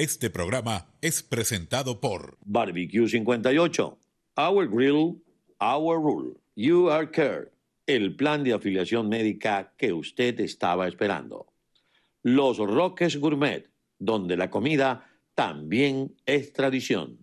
Este programa es presentado por Barbecue 58, Our Grill, Our Rule, You Are Care, el plan de afiliación médica que usted estaba esperando. Los Roques Gourmet, donde la comida también es tradición.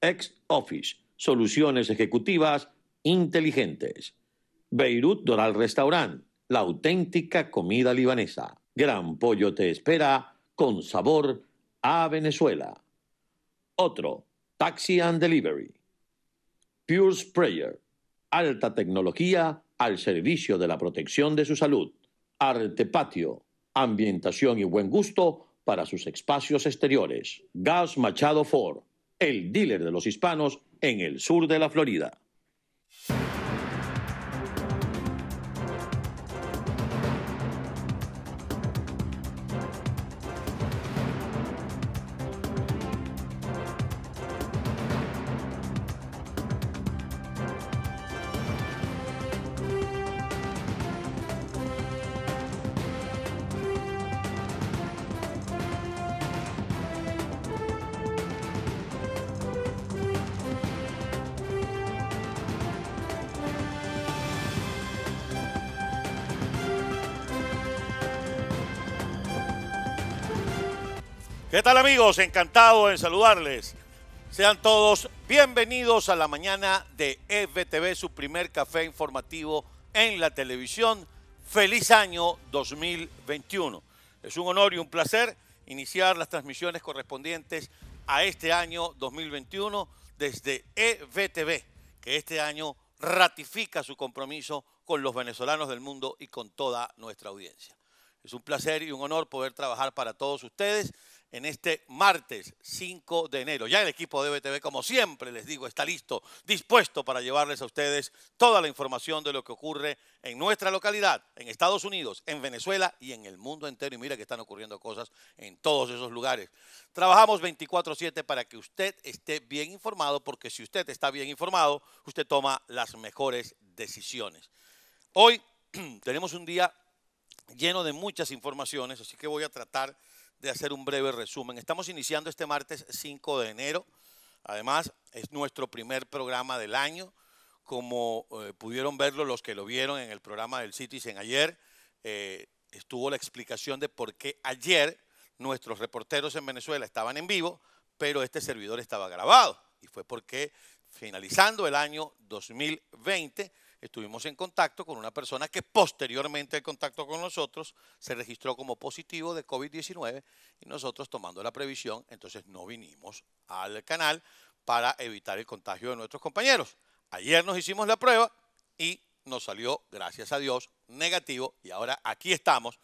Ex Office, soluciones ejecutivas inteligentes. Beirut Doral Restaurant, la auténtica comida libanesa. Gran Pollo te espera con sabor a Venezuela. Otro, Taxi and Delivery. Pure Sprayer, alta tecnología al servicio de la protección de su salud. Arte patio, ambientación y buen gusto para sus espacios exteriores. Gas Machado Ford, el dealer de los hispanos en el sur de la Florida. ¿Qué tal amigos? Encantado en saludarles. Sean todos bienvenidos a la mañana de EVTV, su primer café informativo en la televisión. Feliz año 2021. Es un honor y un placer iniciar las transmisiones correspondientes a este año 2021 desde EVTV, que este año ratifica su compromiso con los venezolanos del mundo y con toda nuestra audiencia. Es un placer y un honor poder trabajar para todos ustedes en este martes 5 de enero. Ya el equipo de BTV, como siempre les digo, está listo, dispuesto para llevarles a ustedes toda la información de lo que ocurre en nuestra localidad, en Estados Unidos, en Venezuela y en el mundo entero. Y mira que están ocurriendo cosas en todos esos lugares. Trabajamos 24/7 para que usted esté bien informado, porque si usted está bien informado, usted toma las mejores decisiones. Hoy tenemos un día lleno de muchas informaciones, así que voy a tratar de hacer un breve resumen. Estamos iniciando este martes 5 de enero. Además, es nuestro primer programa del año. Como eh, pudieron verlo los que lo vieron en el programa del Citizen ayer, eh, estuvo la explicación de por qué ayer nuestros reporteros en Venezuela estaban en vivo, pero este servidor estaba grabado. Y fue porque finalizando el año 2020 estuvimos en contacto con una persona que posteriormente el contacto con nosotros se registró como positivo de COVID-19 y nosotros tomando la previsión, entonces no vinimos al canal para evitar el contagio de nuestros compañeros. Ayer nos hicimos la prueba y nos salió, gracias a Dios, negativo y ahora aquí estamos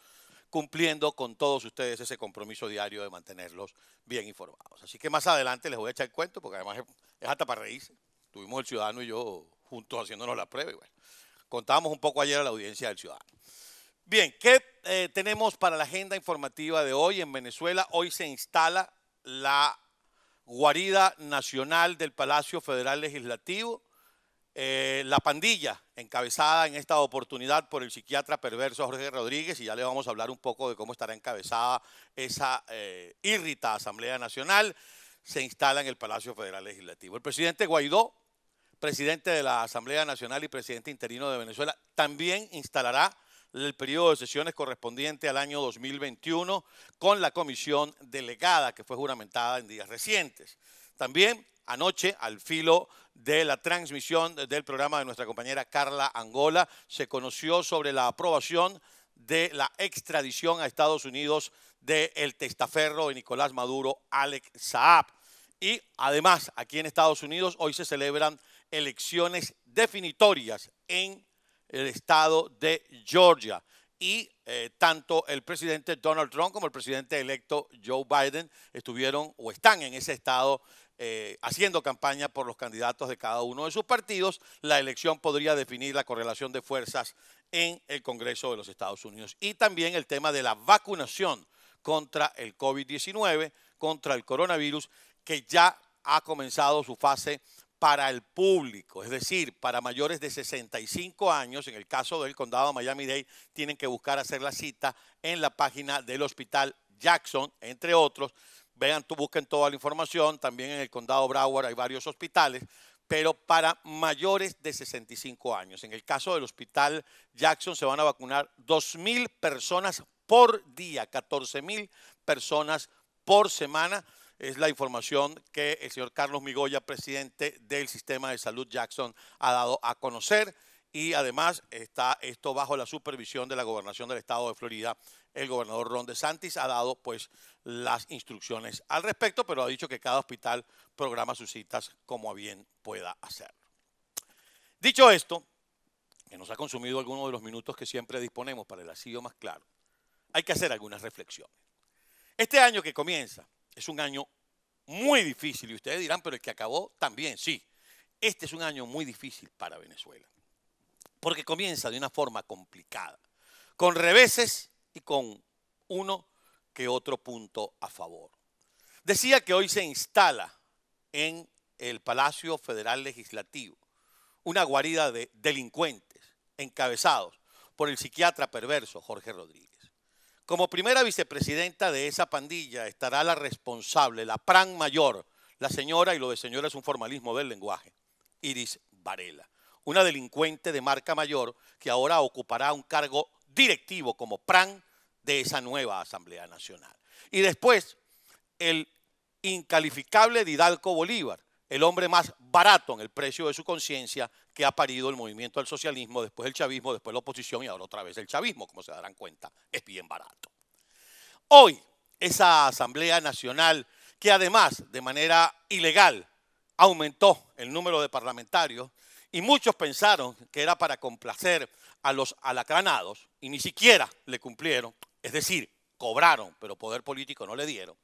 cumpliendo con todos ustedes ese compromiso diario de mantenerlos bien informados. Así que más adelante les voy a echar el cuento porque además es hasta para reírse. Tuvimos el ciudadano y yo juntos haciéndonos la prueba. Y bueno, contábamos un poco ayer a la audiencia del ciudadano. Bien, ¿qué eh, tenemos para la agenda informativa de hoy en Venezuela? Hoy se instala la guarida nacional del Palacio Federal Legislativo. Eh, la pandilla, encabezada en esta oportunidad por el psiquiatra perverso Jorge Rodríguez, y ya le vamos a hablar un poco de cómo estará encabezada esa eh, Asamblea Nacional, se instala en el Palacio Federal Legislativo. El presidente Guaidó presidente de la Asamblea Nacional y presidente interino de Venezuela, también instalará el periodo de sesiones correspondiente al año 2021 con la comisión delegada que fue juramentada en días recientes. También anoche, al filo de la transmisión del programa de nuestra compañera Carla Angola, se conoció sobre la aprobación de la extradición a Estados Unidos del el testaferro de Nicolás Maduro, Alex Saab. Y además, aquí en Estados Unidos hoy se celebran elecciones definitorias en el estado de Georgia. Y eh, tanto el presidente Donald Trump como el presidente electo Joe Biden estuvieron o están en ese estado eh, haciendo campaña por los candidatos de cada uno de sus partidos. La elección podría definir la correlación de fuerzas en el Congreso de los Estados Unidos. Y también el tema de la vacunación contra el COVID-19, contra el coronavirus, que ya ha comenzado su fase para el público, es decir, para mayores de 65 años, en el caso del condado de Miami-Dade, tienen que buscar hacer la cita en la página del Hospital Jackson, entre otros. Vean, tú busquen toda la información, también en el condado Broward hay varios hospitales, pero para mayores de 65 años. En el caso del Hospital Jackson se van a vacunar 2.000 personas por día, 14.000 personas por semana es la información que el señor Carlos Migoya, presidente del Sistema de Salud Jackson, ha dado a conocer. Y además está esto bajo la supervisión de la gobernación del estado de Florida. El gobernador Ron DeSantis ha dado pues las instrucciones al respecto, pero ha dicho que cada hospital programa sus citas como bien pueda hacerlo. Dicho esto, que nos ha consumido algunos de los minutos que siempre disponemos para el asilo más claro, hay que hacer algunas reflexiones. Este año que comienza, es un año muy difícil y ustedes dirán, pero el que acabó también, sí. Este es un año muy difícil para Venezuela, porque comienza de una forma complicada, con reveses y con uno que otro punto a favor. Decía que hoy se instala en el Palacio Federal Legislativo una guarida de delincuentes encabezados por el psiquiatra perverso Jorge Rodríguez. Como primera vicepresidenta de esa pandilla estará la responsable, la pran mayor, la señora, y lo de señora es un formalismo del lenguaje, Iris Varela, una delincuente de marca mayor que ahora ocupará un cargo directivo como pran de esa nueva Asamblea Nacional. Y después, el incalificable Didalco Bolívar, el hombre más barato en el precio de su conciencia que ha parido el movimiento al socialismo, después el chavismo, después la oposición y ahora otra vez el chavismo, como se darán cuenta, es bien barato. Hoy, esa Asamblea Nacional, que además de manera ilegal aumentó el número de parlamentarios, y muchos pensaron que era para complacer a los alacranados, y ni siquiera le cumplieron, es decir, cobraron, pero poder político no le dieron,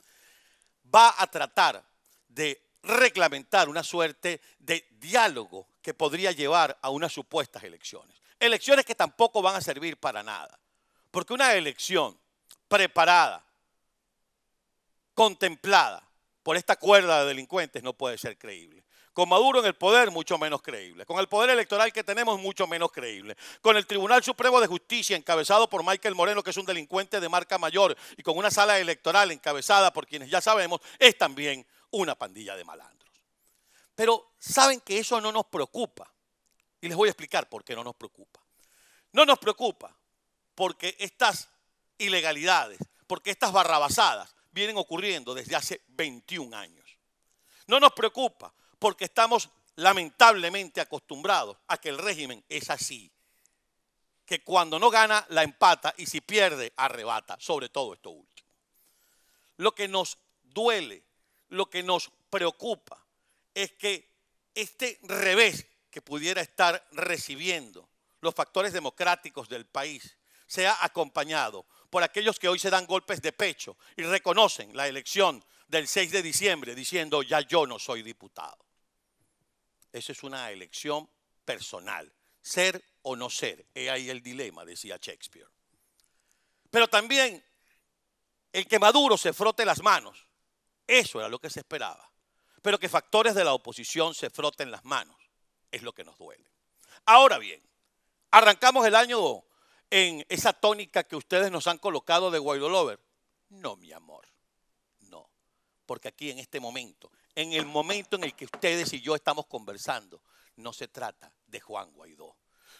va a tratar de reglamentar una suerte de diálogo que podría llevar a unas supuestas elecciones. Elecciones que tampoco van a servir para nada. Porque una elección preparada, contemplada por esta cuerda de delincuentes no puede ser creíble. Con Maduro en el poder, mucho menos creíble. Con el poder electoral que tenemos, mucho menos creíble. Con el Tribunal Supremo de Justicia, encabezado por Michael Moreno, que es un delincuente de marca mayor, y con una sala electoral encabezada por quienes ya sabemos, es también una pandilla de malandros. Pero saben que eso no nos preocupa. Y les voy a explicar por qué no nos preocupa. No nos preocupa porque estas ilegalidades, porque estas barrabasadas vienen ocurriendo desde hace 21 años. No nos preocupa porque estamos lamentablemente acostumbrados a que el régimen es así, que cuando no gana la empata y si pierde arrebata, sobre todo esto último. Lo que nos duele, lo que nos preocupa es que este revés que pudiera estar recibiendo los factores democráticos del país sea acompañado por aquellos que hoy se dan golpes de pecho y reconocen la elección del 6 de diciembre diciendo ya yo no soy diputado. Esa es una elección personal, ser o no ser. He ahí el dilema, decía Shakespeare. Pero también el que Maduro se frote las manos, eso era lo que se esperaba pero que factores de la oposición se froten las manos. Es lo que nos duele. Ahora bien, arrancamos el año en esa tónica que ustedes nos han colocado de Guaidó Lover. No, mi amor, no. Porque aquí en este momento, en el momento en el que ustedes y yo estamos conversando, no se trata de Juan Guaidó.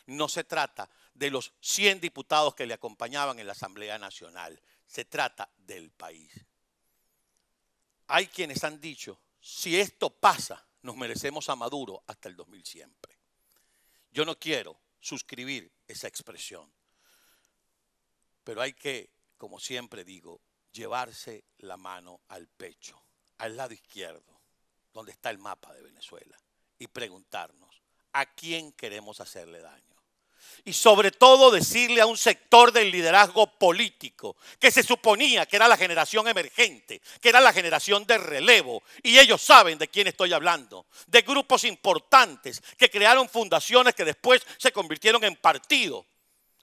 No se trata de los 100 diputados que le acompañaban en la Asamblea Nacional. Se trata del país. Hay quienes han dicho si esto pasa, nos merecemos a Maduro hasta el 2000 siempre. Yo no quiero suscribir esa expresión, pero hay que, como siempre digo, llevarse la mano al pecho, al lado izquierdo, donde está el mapa de Venezuela, y preguntarnos, ¿a quién queremos hacerle daño? y sobre todo decirle a un sector del liderazgo político, que se suponía que era la generación emergente, que era la generación de relevo, y ellos saben de quién estoy hablando, de grupos importantes que crearon fundaciones que después se convirtieron en partidos,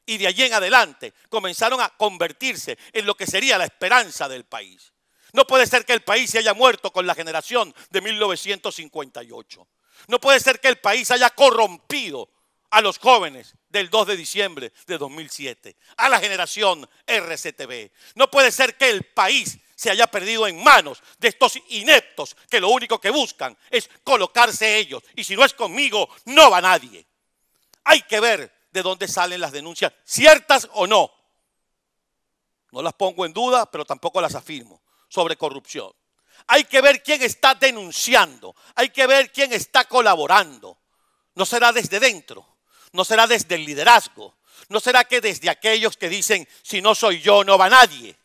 y de allí en adelante comenzaron a convertirse en lo que sería la esperanza del país. No puede ser que el país se haya muerto con la generación de 1958. No puede ser que el país haya corrompido a los jóvenes del 2 de diciembre de 2007, a la generación RCTV. No puede ser que el país se haya perdido en manos de estos ineptos que lo único que buscan es colocarse ellos. Y si no es conmigo, no va nadie. Hay que ver de dónde salen las denuncias, ciertas o no. No las pongo en duda, pero tampoco las afirmo sobre corrupción. Hay que ver quién está denunciando, hay que ver quién está colaborando. No será desde dentro no será desde el liderazgo, no será que desde aquellos que dicen, si no soy yo, no va nadie.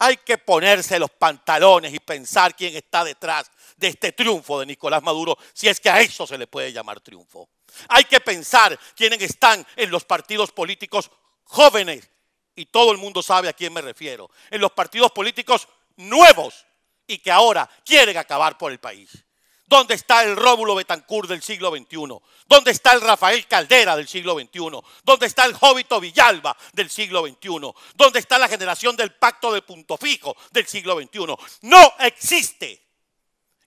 Hay que ponerse los pantalones y pensar quién está detrás de este triunfo de Nicolás Maduro, si es que a eso se le puede llamar triunfo. Hay que pensar quiénes están en los partidos políticos jóvenes, y todo el mundo sabe a quién me refiero, en los partidos políticos nuevos y que ahora quieren acabar por el país. ¿Dónde está el Rómulo Betancourt del siglo XXI? ¿Dónde está el Rafael Caldera del siglo XXI? ¿Dónde está el Jóbito Villalba del siglo XXI? ¿Dónde está la generación del pacto de punto fijo del siglo XXI? No existe.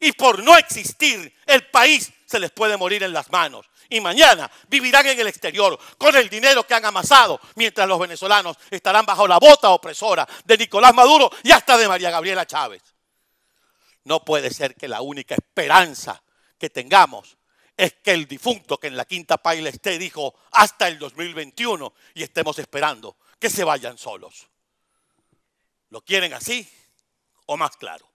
Y por no existir, el país se les puede morir en las manos. Y mañana vivirán en el exterior con el dinero que han amasado, mientras los venezolanos estarán bajo la bota opresora de Nicolás Maduro y hasta de María Gabriela Chávez. No puede ser que la única esperanza que tengamos es que el difunto que en la quinta paila esté dijo hasta el 2021 y estemos esperando que se vayan solos. ¿Lo quieren así o más claro?